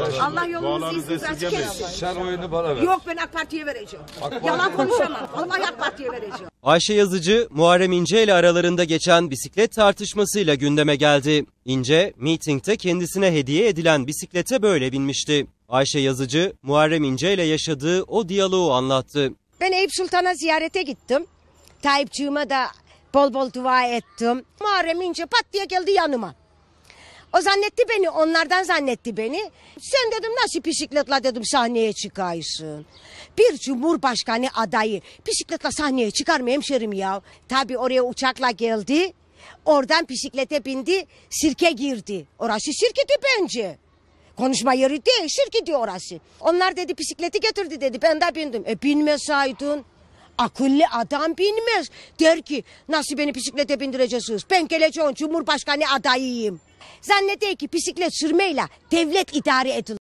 Allah yolunuzu izin açık Sen oyunu bana ver. Yok ben AK Parti'ye vereceğim. Yalan konuşamam. Vallahi AK Parti'ye vereceğim. Ayşe Yazıcı, Muharrem İnce ile aralarında geçen bisiklet tartışmasıyla gündeme geldi. İnce, mitingde kendisine hediye edilen bisiklete böyle binmişti. Ayşe Yazıcı, Muharrem İnce ile yaşadığı o diyaloğu anlattı. Ben Eyüp Sultan'a ziyarete gittim. Tayyipçığıma da bol bol dua ettim. Muharrem İnce pat diye geldi yanıma. O zannetti beni, onlardan zannetti beni. Sen dedim nasıl bisikletle dedim sahneye çıkaysın. Bir cumhurbaşkanı adayı bisikletle sahneye çıkar mı hemşerim ya? Tabii oraya uçakla geldi. Oradan bisiklete bindi, sirke girdi. Orası sirketi bence. Konuşma yeri değil, sirketi orası. Onlar dedi bisikleti getirdi dedi, ben de bindim. E binmeseydin. Akıllı adam binmez. Der ki nasıl beni bisiklete bindireceksiniz? Ben geleceğim Cumhurbaşkanı adayıyım. Zannede ki bisiklet sürmeyle devlet idare edilir.